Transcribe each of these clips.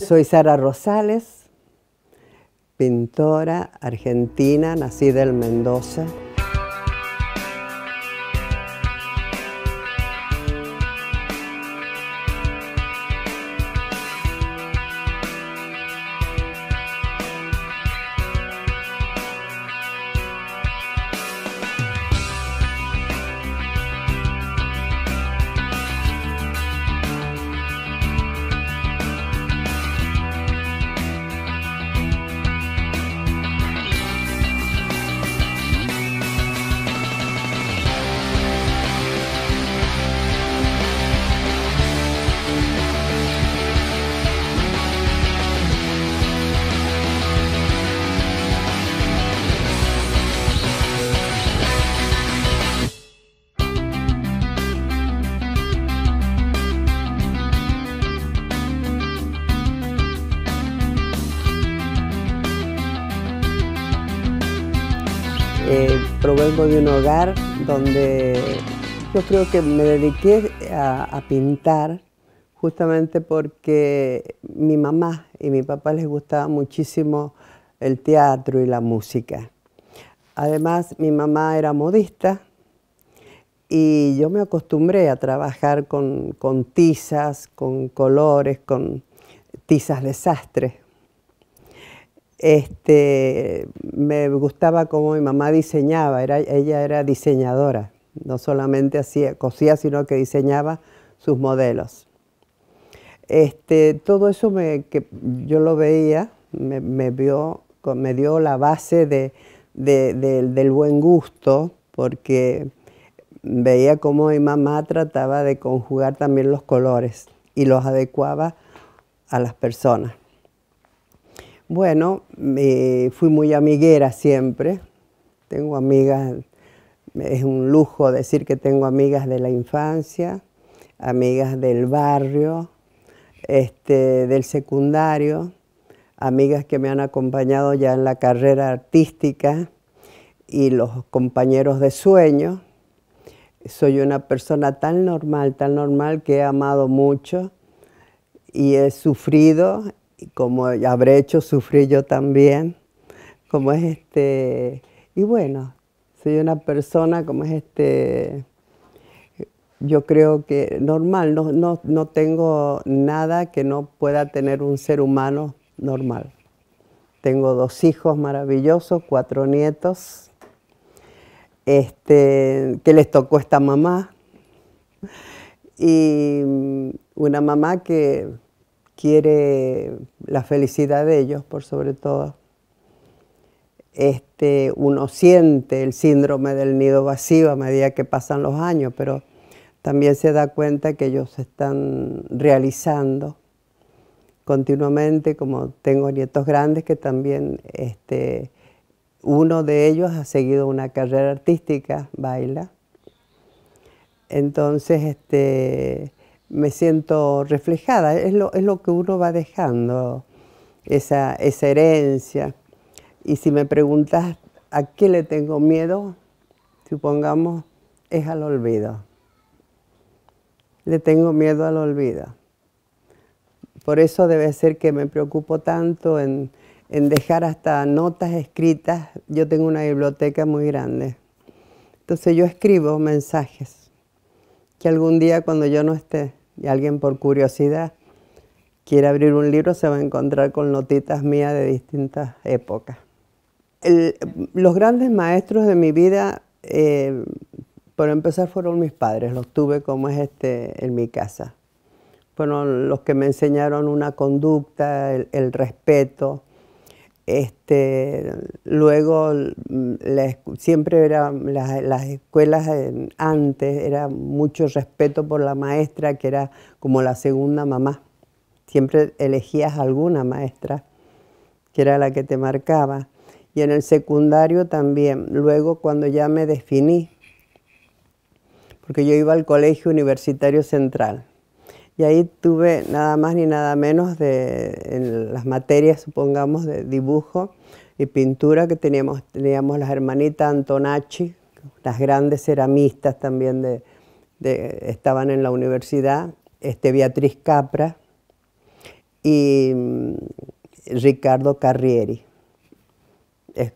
Soy Sara Rosales, pintora argentina, nacida en Mendoza. vengo de un hogar donde yo creo que me dediqué a, pintar justamente porque mi mamá y mi papá les gustaba muchísimo el teatro y la música. Además, mi mamá era modista y yo me acostumbré a trabajar con, con tizas, con colores, con tizas de sastre. Este, me gustaba cómo mi mamá diseñaba, ella era diseñadora, no solamente hacía, cosía, sino que diseñaba sus modelos. Este, todo eso me, yo lo veía, me, vio, me dio la base del buen gusto, porque veía cómo mi mamá trataba de conjugar también los colores y los adecuaba a las personas. Bueno, me fui muy amiguera siempre. Tengo amigas, es un lujo decir que tengo amigas de la infancia, amigas del barrio, este, del secundario, amigas que me han acompañado ya en la carrera artística y los compañeros de sueño. Soy una persona tan normal, tan normal que he amado mucho y he sufrido como habré hecho sufrir yo también, como es este, y bueno, soy una persona como es este, yo creo que normal, no, no tengo nada que no pueda tener un ser humano normal. Tengo dos hijos maravillosos, cuatro nietos, este, que les tocó esta mamá. Y una mamá que quiere la felicidad de ellos, por sobre todo. Este, uno siente el síndrome del nido vacío a medida que pasan los años, pero también se da cuenta que ellos se están realizando continuamente, como tengo nietos grandes que también este, uno de ellos ha seguido una carrera artística, baila. Entonces, este, me siento reflejada, es lo, que uno va dejando, esa, herencia. Y si me preguntas a qué le tengo miedo, supongamos, es al olvido. Le tengo miedo al olvido. Por eso debe ser que me preocupo tanto en, en, dejar hasta notas escritas. Yo tengo una biblioteca muy grande. Entonces yo escribo mensajes que algún día cuando yo no esté, y alguien por curiosidad quiere abrir un libro se va a encontrar con notitas mías de distintas épocas. los grandes maestros de mi vida, eh, por empezar, fueron mis padres, los tuve como es este en mi casa. Fueron los que me enseñaron una conducta, el respeto, este, luego, mm, siempre eran las, las, escuelas antes era mucho respeto por la maestra, que era como la segunda mamá. Siempre elegías alguna maestra, que era la que te marcaba. Y en el secundario también. Luego, cuando ya me definí, porque yo iba al Colegio Universitario Central, y ahí tuve nada más ni nada menos de las materias, supongamos, de dibujo y pintura que teníamos, teníamos las hermanitas Antonacci, las grandes ceramistas también de, estaban en la universidad, este, Beatriz Capra y mm, Ricardo Carrieri,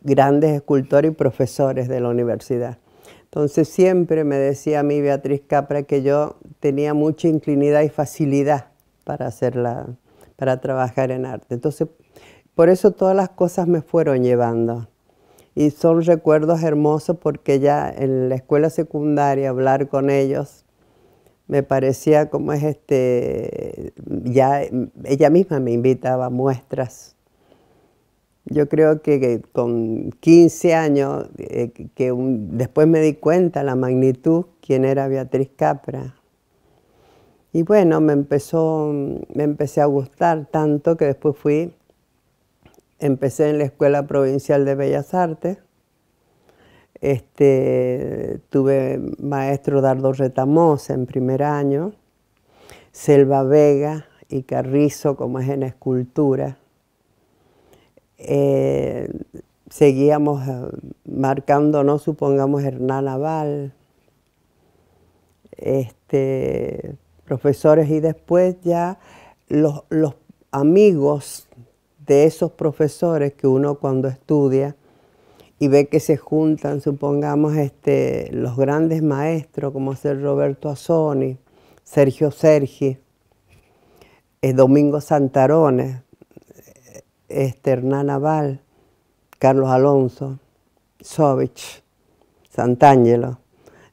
grandes escultores y profesores de la universidad. Entonces siempre me decía a mí Beatriz Capra que yo tenía mucha inclinidad y facilidad para, hacerla, para trabajar en arte. Entonces, por eso todas las cosas me fueron llevando. Y son recuerdos hermosos porque ya en la escuela secundaria hablar con ellos me parecía como es este, ya ella misma me invitaba a muestras yo creo que con 15 años, eh, que después me di cuenta la magnitud, quién era Beatriz Capra. Y bueno, me, empezó, me empecé a gustar tanto que después fui, empecé en la Escuela Provincial de Bellas Artes. Este, tuve maestro Dardo Retamosa en primer año, Selva Vega y Carrizo, como es en escultura eh, seguíamos eh, marcando, no supongamos, Hernán Aval, este, profesores y después ya los, amigos de esos profesores que uno cuando estudia y ve que se juntan, supongamos, este, los grandes maestros como ser Roberto Azoni, Sergio Sergi, eh, Domingo Santarones, este, Hernán Carlos Alonso, Sovich, Santangelo.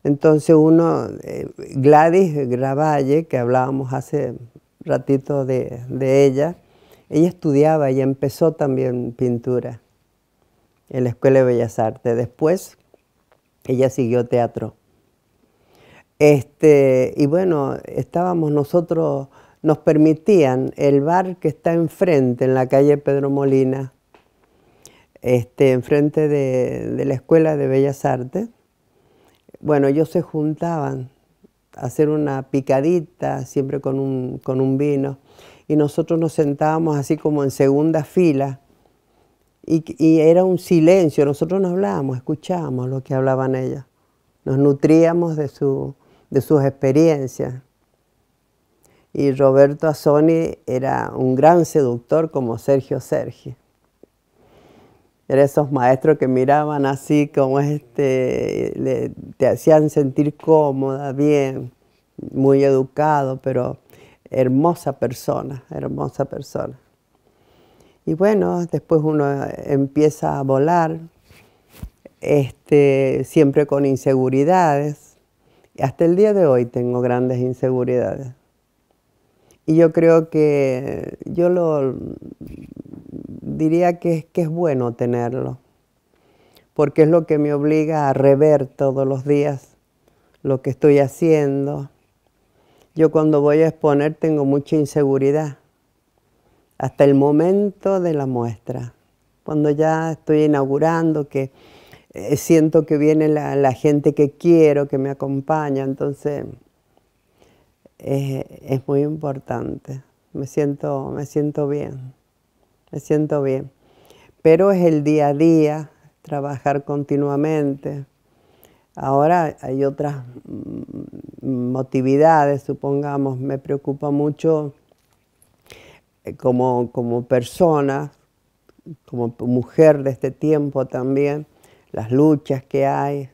Entonces uno, eh, Gladys Gravalle, que hablábamos hace ratito de, de ella, ella estudiaba y empezó también pintura en la Escuela de Bellas Artes. Después ella siguió teatro. Este, y bueno, estábamos nosotros nos permitían el bar que está enfrente, en la calle Pedro Molina, este, enfrente de, de la Escuela de Bellas Artes. Bueno, ellos se juntaban a hacer una picadita, siempre con un, con un vino, y nosotros nos sentábamos así como en segunda fila, y, era un silencio, nosotros no hablábamos, escuchábamos lo que hablaban ellas, nos nutríamos de, de sus experiencias y Roberto Azoni era un gran seductor como Sergio Sergi. Era esos maestros que miraban así como este, te hacían sentir cómoda, bien, muy educado, pero hermosa persona, hermosa persona. Y bueno, después uno empieza a volar, este, siempre con inseguridades. Hasta el día de hoy tengo grandes inseguridades. Y yo creo que yo lo diría que, que es bueno tenerlo, porque es lo que me obliga a rever todos los días lo que estoy haciendo. Yo cuando voy a exponer tengo mucha inseguridad, hasta el momento de la muestra, cuando ya estoy inaugurando, que eh, siento que viene la, la gente que quiero, que me acompaña, entonces es, muy importante. Me siento, me siento bien, me siento bien. Pero es el día a día, trabajar continuamente. Ahora hay otras mm, motividades, supongamos, me preocupa mucho eh, como persona, como mujer de este tiempo también, las luchas que hay,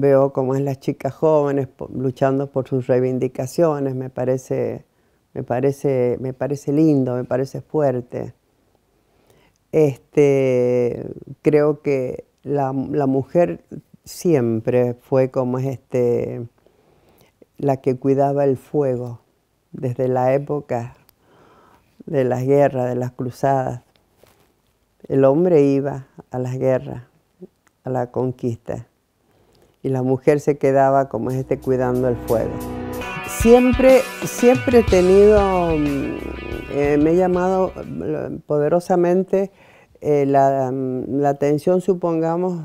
veo cómo es las chicas jóvenes luchando por sus reivindicaciones, me parece, me parece, me parece lindo, me parece fuerte. Este, creo que la, mujer siempre fue como este, la que cuidaba el fuego desde la época de las guerras, de las cruzadas. El hombre iba a las guerras, a la conquista y la mujer se quedaba, como es este, cuidando el fuego. Siempre, siempre he tenido, mm, eh, me he llamado mm, poderosamente eh, mm, la, atención, supongamos,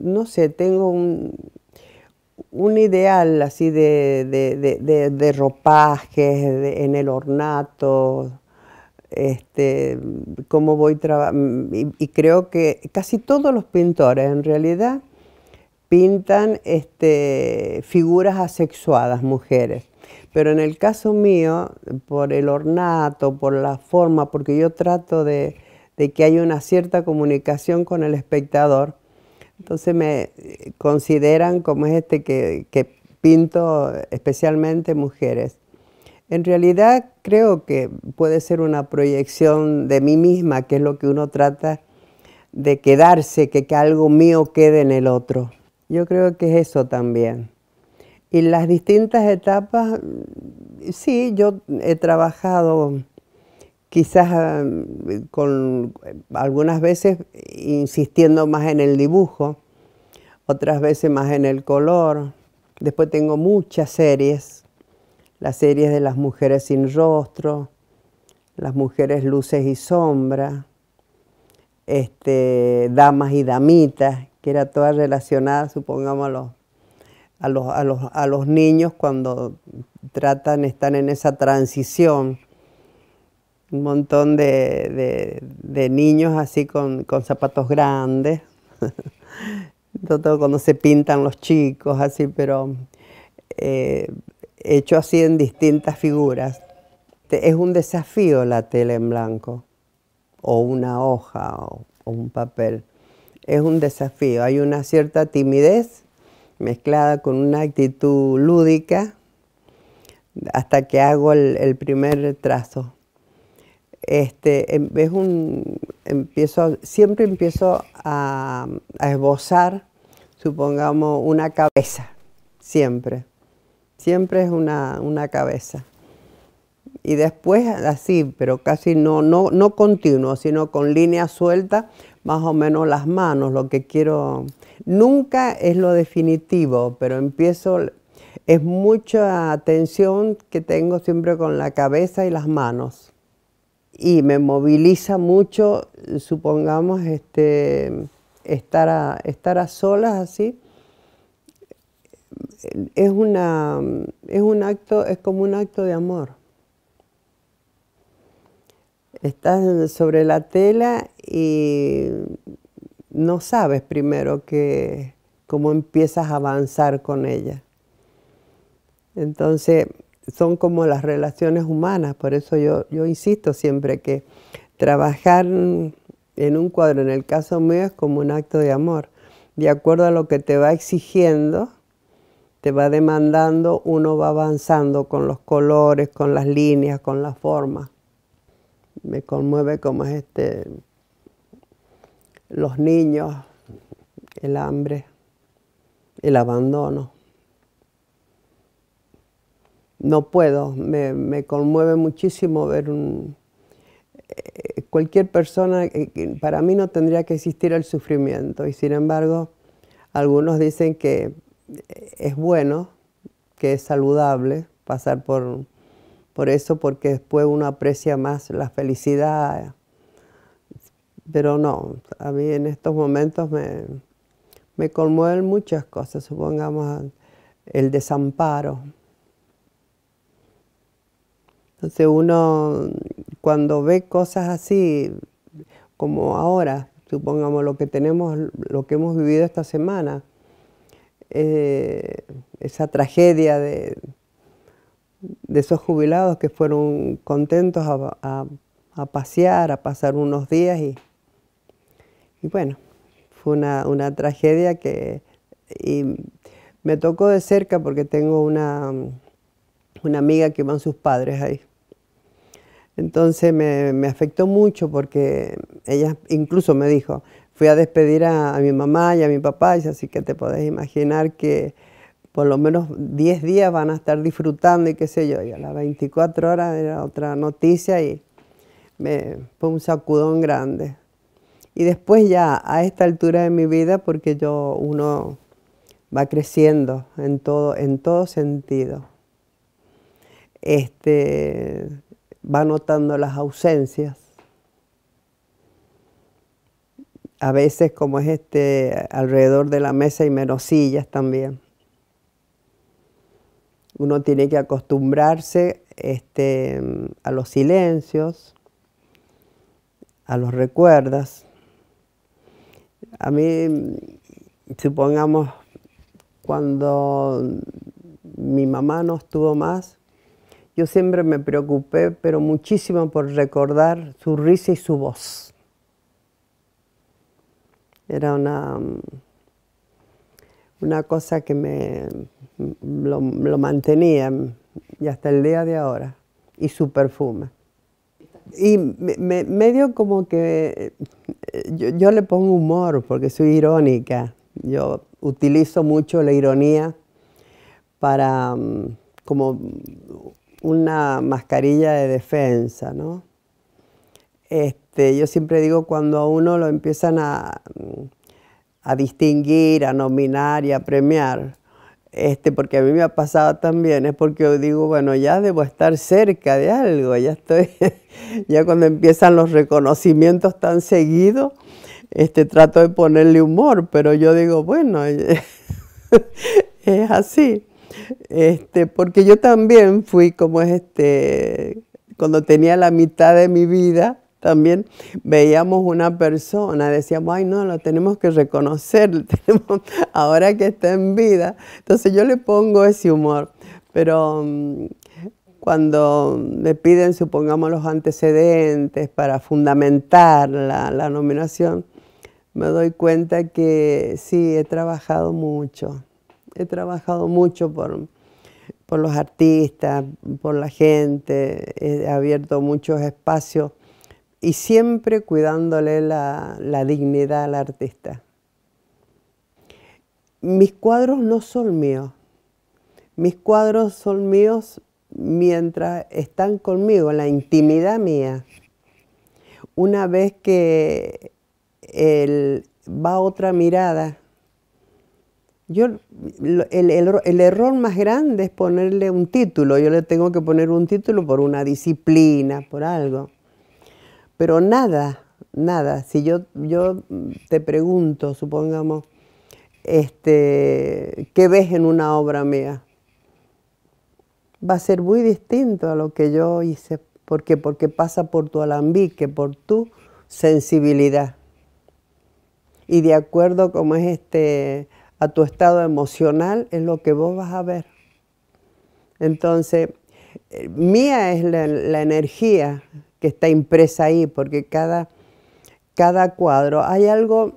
no sé, tengo un, ideal así de, de, ropajes, en el ornato, este, cómo voy trabajando, y creo que casi todos los pintores en realidad pintan este, figuras asexuadas, mujeres. Pero en el caso mío, por el ornato, por la forma, porque yo trato de, que haya una cierta comunicación con el espectador, entonces me eh, consideran como este que, pinto especialmente mujeres. En realidad creo que puede ser una proyección de mí misma, que es lo que uno trata de quedarse, que algo mío quede en el otro. Yo creo que es eso también. Y las distintas etapas, sí, yo he trabajado quizás eh, con algunas veces insistiendo más en el dibujo, otras veces más en el color. Después tengo muchas series, las series de las mujeres sin rostro, las mujeres luces y sombras, este, damas y damitas, que era toda relacionada, supongamos, a los, a los, niños cuando tratan, están en esa transición. Un montón de, niños así con, zapatos grandes, todo cuando se pintan los chicos, así, pero eh, hecho así en distintas figuras. Es un desafío la tela en blanco, o una hoja, o un papel es un desafío. Hay una cierta timidez mezclada con una actitud lúdica hasta que hago el, primer trazo. Este, em, es un, empiezo, siempre empiezo a, esbozar, supongamos, una cabeza, siempre. Siempre es una, una cabeza y después así, pero casi no, no, no continuo, sino con línea suelta, más o menos las manos, lo que quiero. Nunca es lo definitivo, pero empiezo, es mucha atención que tengo siempre con la cabeza y las manos. Y me moviliza mucho, supongamos, este, estar, a, estar a solas así. Es, una, es un acto, es como un acto de amor. Estás sobre la tela y no sabes primero que, cómo empiezas a avanzar con ella. Entonces, son como las relaciones humanas, por eso yo, yo insisto siempre que trabajar en un cuadro, en el caso mío, es como un acto de amor. De acuerdo a lo que te va exigiendo, te va demandando, uno va avanzando con los colores, con las líneas, con las formas me conmueve como es este, los niños, el hambre, el abandono. No puedo, me, conmueve muchísimo ver un, eh, cualquier persona, eh, para mí no tendría que existir el sufrimiento y sin embargo algunos dicen que eh, es bueno, que es saludable pasar por, por eso, porque después uno aprecia más la felicidad. Pero no, a mí en estos momentos me, conmueven muchas cosas, supongamos el desamparo. Entonces uno cuando ve cosas así, como ahora, supongamos lo que tenemos, lo que hemos vivido esta semana, eh, esa tragedia de, de esos jubilados que fueron contentos a, pasear, a pasar unos días y, y bueno, fue una, tragedia que me tocó de cerca porque tengo una, una amiga que van sus padres ahí. Entonces me, afectó mucho porque ella incluso me dijo, fui a despedir a, a mi mamá y a mi papá, y así que te podés imaginar que por lo menos 10 días van a estar disfrutando y qué sé yo. Y a las 24 horas era otra noticia y me fue un sacudón grande. Y después ya a esta altura de mi vida, porque yo uno va creciendo en todo, en todo sentido. Este, va notando las ausencias. A veces como es este alrededor de la mesa y menos sillas también uno tiene que acostumbrarse este, a los silencios, a los recuerdos. A mí, supongamos, cuando mi mamá no estuvo más, yo siempre me preocupé, pero muchísimo por recordar su risa y su voz. Era una una cosa que me lo, mantenía y hasta el día de ahora, y su perfume. Y me, medio como que eh, yo, le pongo humor porque soy irónica, yo utilizo mucho la ironía para mm, como una mascarilla de defensa, ¿no? Este, yo siempre digo cuando a uno lo empiezan a mm, a distinguir, a nominar y a premiar. Este, porque a mí me ha pasado también, es porque yo digo, bueno, ya debo estar cerca de algo, ya estoy, ya cuando empiezan los reconocimientos tan seguidos, este, trato de ponerle humor, pero yo digo, bueno, es así. Este, porque yo también fui como este, cuando tenía la mitad de mi vida, también veíamos una persona, decíamos, ay no, lo tenemos que reconocer, ahora que está en vida. Entonces yo le pongo ese humor, pero mm, cuando me piden, supongamos, los antecedentes para fundamentar la, nominación, me doy cuenta que sí, he trabajado mucho, he trabajado mucho por los artistas, por la gente, he abierto muchos espacios y siempre cuidándole la, dignidad al artista. Mis cuadros no son míos, mis cuadros son míos mientras están conmigo, en la intimidad mía. Una vez que él va otra mirada, yo, el, error más grande es ponerle un título. Yo le tengo que poner un título por una disciplina, por algo. Pero nada, nada. Si yo, yo te pregunto, supongamos, este, ¿qué ves en una obra mía? Va a ser muy distinto a lo que yo hice. ¿Por qué? Porque pasa por tu alambique, por tu sensibilidad. Y de acuerdo como es este, a tu estado emocional, es lo que vos vas a ver. Entonces, eh, mía es la energía que está impresa ahí, porque cada, cada cuadro hay algo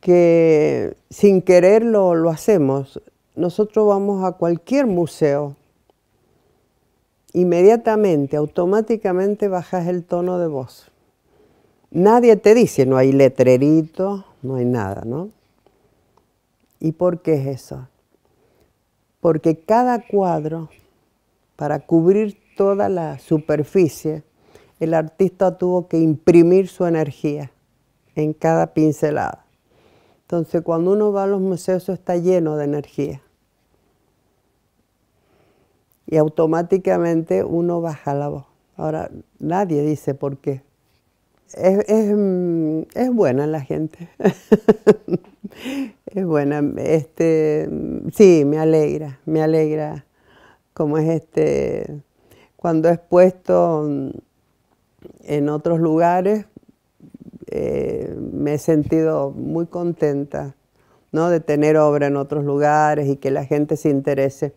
que sin querer lo, lo hacemos. Nosotros vamos a cualquier museo, inmediatamente, automáticamente bajas el tono de voz. Nadie te dice, no hay letrerito, no hay nada, ¿no? ¿Y por qué es eso? Porque cada cuadro, para cubrir toda la superficie, el artista tuvo que imprimir su energía en cada pincelada. Entonces cuando uno va a los museos está lleno de energía. Y automáticamente uno baja la voz. Ahora nadie dice por qué. Es, mm, buena la gente. es buena. Este, mm, sí, me alegra, me alegra como es este cuando he expuesto mm, en otros lugares, eh, me he sentido muy contenta ¿no? de tener obra en otros lugares y que la gente se interese.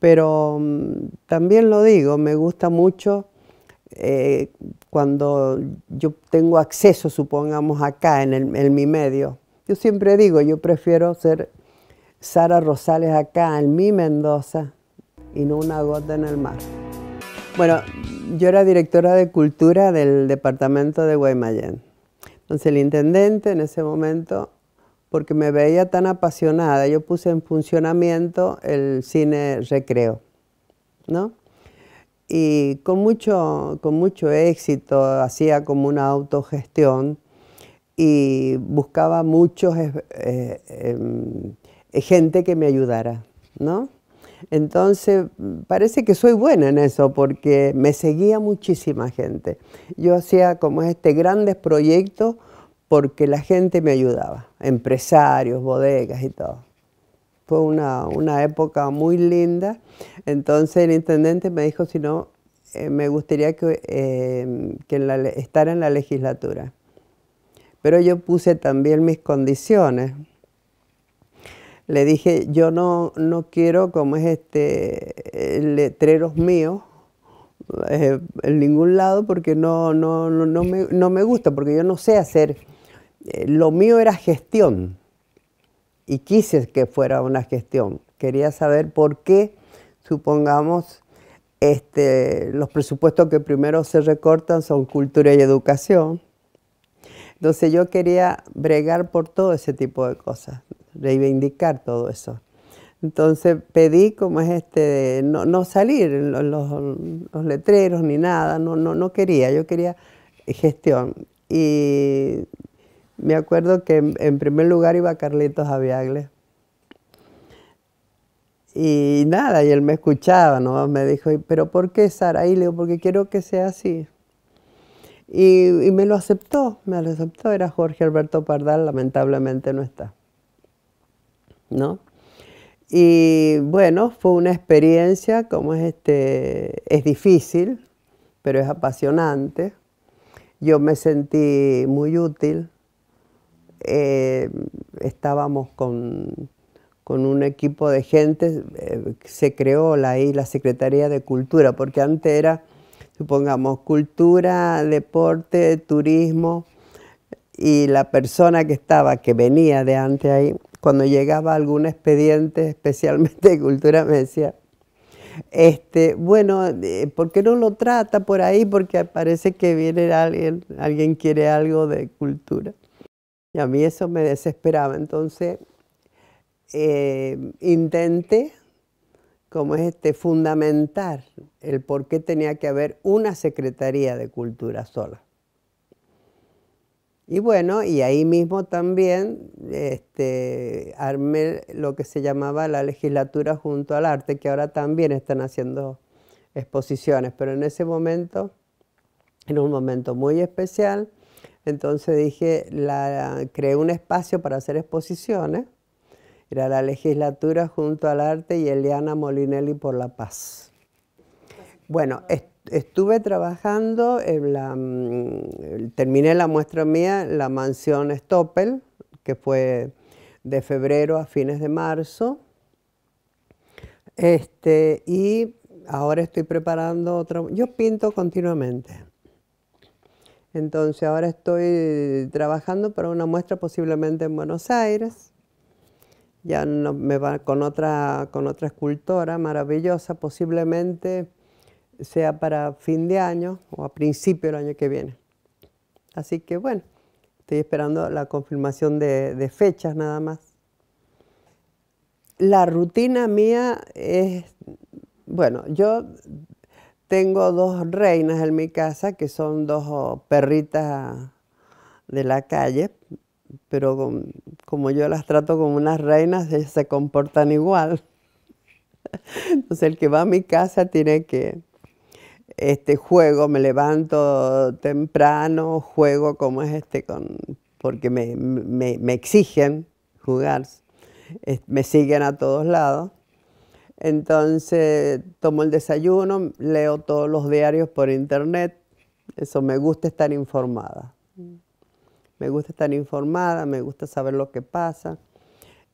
Pero mm, también lo digo, me gusta mucho eh, cuando yo tengo acceso, supongamos, acá en, en mi medio. Yo siempre digo, yo prefiero ser Sara Rosales acá, en mi Mendoza, y no una gota en el mar. Bueno, yo era directora de cultura del departamento de Guaymallén. Entonces el intendente en ese momento, porque me veía tan apasionada, yo puse en funcionamiento el cine recreo, ¿no? Y con mucho, éxito, hacía como una autogestión y buscaba muchos eh, eh, em, gente que me ayudara, ¿no? Entonces, mm, parece que soy buena en eso porque me seguía muchísima gente. Yo hacía como este grandes proyectos porque la gente me ayudaba, empresarios, bodegas y todo. Fue una, época muy linda. Entonces el intendente me dijo, si no, eh, me gustaría que, em, estar en la legislatura. Pero yo puse también mis condiciones le dije, yo no, no quiero, como es este, eh, letreros míos eh, en ningún lado porque no, no, no, me, gusta, porque yo no sé hacer. Eh, lo mío era gestión y quise que fuera una gestión. Quería saber por qué, supongamos, este, los presupuestos que primero se recortan son cultura y educación. Entonces yo quería bregar por todo ese tipo de cosas reivindicar todo eso. Entonces pedí como es este, no, no salir los, letreros ni nada, no, no, no quería, yo quería gestión. Y me acuerdo que en, primer lugar iba Carlitos Aviagles. Y nada, y él me escuchaba, ¿no? Me dijo, ¿pero por qué, Sara? Y le digo, porque quiero que sea así. Y, y me lo aceptó, me lo aceptó. Era Jorge Alberto Pardal, lamentablemente no está. ¿no? Y bueno, fue una experiencia, como es este, es difícil, pero es apasionante. Yo me sentí muy útil. Eh, estábamos con, un equipo de gente, eh, se creó la, la Secretaría de Cultura, porque antes era, supongamos, cultura, deporte, turismo, y la persona que estaba, que venía de antes ahí, cuando llegaba algún expediente, especialmente de cultura, me decía, este, bueno, eh, ¿por qué no lo trata por ahí? Porque parece que viene alguien, alguien quiere algo de cultura. Y a mí eso me desesperaba. Entonces, eh, intenté, como es este, fundamentar el por qué tenía que haber una Secretaría de Cultura sola. Y bueno, y ahí mismo también este, armé lo que se llamaba la legislatura junto al arte, que ahora también están haciendo exposiciones, pero en ese momento, en un momento muy especial, entonces dije, la, creé un espacio para hacer exposiciones, era la legislatura junto al arte y Eliana Molinelli por la paz. Bueno, estuve trabajando, en la, mm, terminé la muestra mía, la mansión Stoppel, que fue de febrero a fines de marzo. Este, y ahora estoy preparando otra, Yo pinto continuamente. Entonces ahora estoy trabajando para una muestra posiblemente en Buenos Aires. Ya me va con otra, con otra escultora maravillosa, posiblemente sea para fin de año o a principio del año que viene. Así que bueno, estoy esperando la confirmación de, fechas nada más. La rutina mía es, bueno, yo tengo dos reinas en mi casa que son dos oh, perritas de la calle, pero como yo las trato como unas reinas, ellas se comportan igual. Entonces el que va a mi casa tiene que este, juego, me levanto temprano, juego como es este, porque me, me exigen jugar, me siguen a todos lados. Entonces tomo el desayuno, leo todos los diarios por internet, eso me gusta estar informada. Me gusta estar informada, me gusta saber lo que pasa.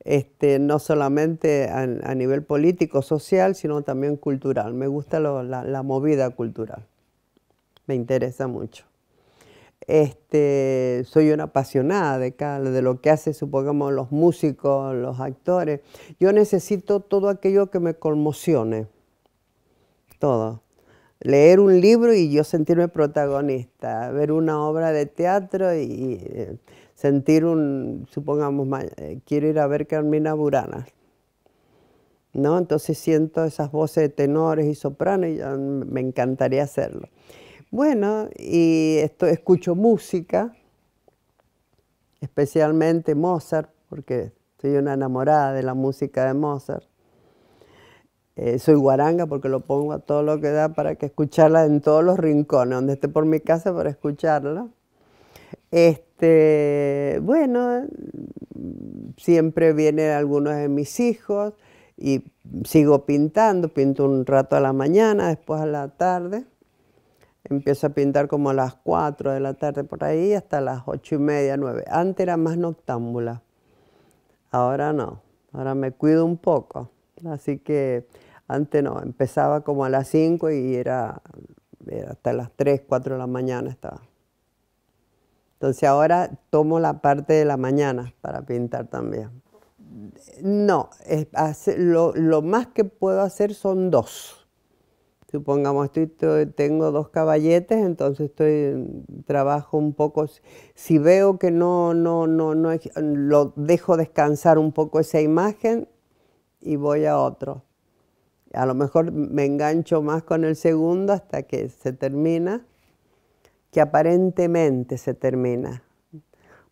Este, no solamente a, nivel político, social, sino también cultural. Me gusta la, movida cultural, me interesa mucho. Este, soy una apasionada de, de lo que hacen, supongamos, los músicos, los actores. Yo necesito todo aquello que me conmocione, todo leer un libro y yo sentirme protagonista, ver una obra de teatro y, eh, sentir un, supongamos, eh, quiero ir a ver Carmina Burana, ¿no? Entonces siento esas voces de tenores y sopranos y me encantaría hacerlo. Bueno, y esto, escucho música, especialmente Mozart, porque soy una enamorada de la música de Mozart. Eh, soy guaranga porque lo pongo a todo lo que da para que escucharla en todos los rincones, donde esté por mi casa para escucharla. Este, bueno, siempre vienen algunos de mis hijos y sigo pintando, pinto un rato a la mañana, después a la tarde. Empiezo a pintar como a las 4 de la tarde por ahí hasta las 8 y media, 9. Antes era más noctámbula, ahora no, ahora me cuido un poco. Así que antes no, empezaba como a las 5 y era, hasta las 3, 4 de la mañana estaba. Entonces ahora tomo la parte de la mañana para pintar también. No, lo, más que puedo hacer son dos. Supongamos, tengo dos caballetes, entonces estoy, trabajo un poco. Si veo que no, no, no, no, lo dejo descansar un poco esa imagen y voy a otro. A lo mejor me engancho más con el segundo hasta que se termina que aparentemente se termina,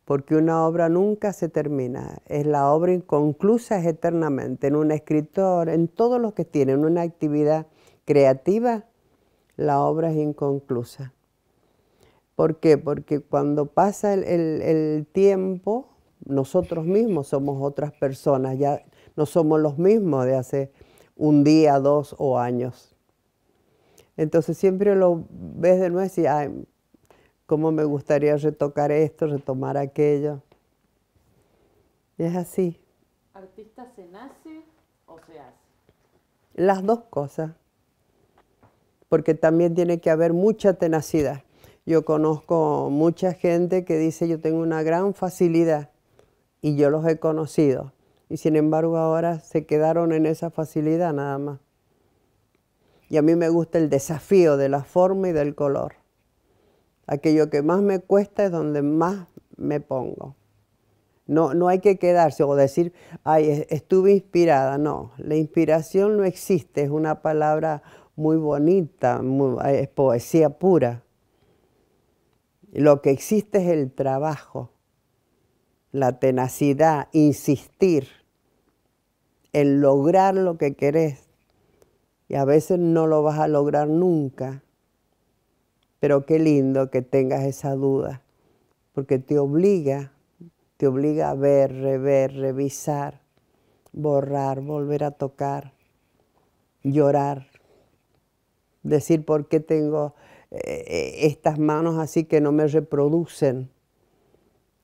porque una obra nunca se termina, es la obra inconclusa eternamente, en un escritor, en todos los que tienen una actividad creativa, la obra es inconclusa. ¿Por qué? Porque cuando pasa el, tiempo, nosotros mismos somos otras personas, ya no somos los mismos de hace un día, dos o años. Entonces siempre lo ves de nuevo y cómo me gustaría retocar esto, retomar aquello. es así. ¿Artista se nace o se hace? Las dos cosas, porque también tiene que haber mucha tenacidad. Yo conozco mucha gente que dice yo tengo una gran facilidad y yo los he conocido. Y sin embargo ahora se quedaron en esa facilidad nada más. Y a mí me gusta el desafío de la forma y del color. Aquello que más me cuesta es donde más me pongo. No, no hay que quedarse o decir, ay, estuve inspirada. No, la inspiración no existe, es una palabra muy bonita, es poesía pura. Lo que existe es el trabajo, la tenacidad, insistir en lograr lo que querés. Y a veces no lo vas a lograr nunca, pero qué lindo que tengas esa duda, porque te obliga, te obliga a ver, rever, revisar, borrar, volver a tocar, llorar, decir por qué tengo eh, eh, estas manos así que no me reproducen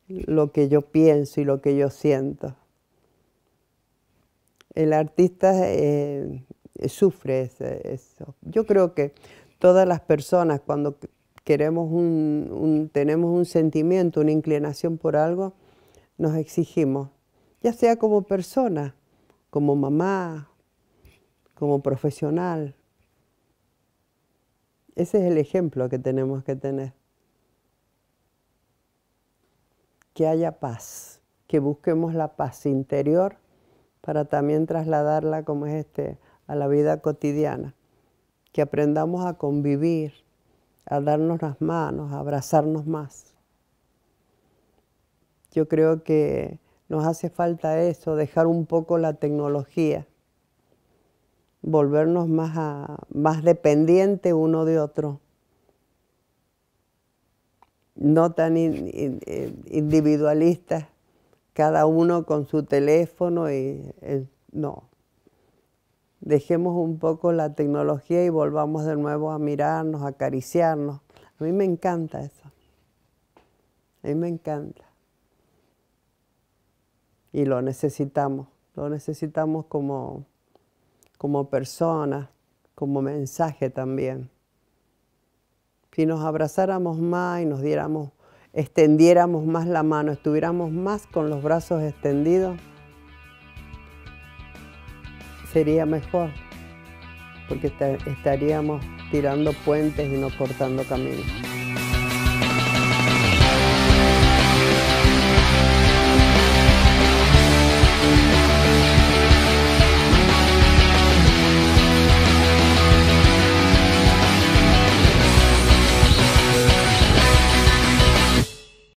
lo que yo pienso y lo que yo siento. El artista eh, sufre eso. Yo creo que todas las personas cuando queremos un, un, tenemos un sentimiento, una inclinación por algo, nos exigimos, ya sea como persona, como mamá, como profesional. Ese es el ejemplo que tenemos que tener. Que haya paz, que busquemos la paz interior para también trasladarla como es este a la vida cotidiana que aprendamos a convivir, a darnos las manos, a abrazarnos más. Yo creo que nos hace falta eso, dejar un poco la tecnología, volvernos más, más dependientes uno de otro, no tan eh, individualistas, cada uno con su teléfono y eh, no dejemos un poco la tecnología y volvamos de nuevo a mirarnos, a acariciarnos. A mí me encanta eso. A mí me encanta. Y lo necesitamos, lo necesitamos como, como personas, como mensaje también. Si nos abrazáramos más y nos diéramos, extendiéramos más la mano, estuviéramos más con los brazos extendidos, sería mejor, porque estaríamos tirando puentes y no cortando caminos.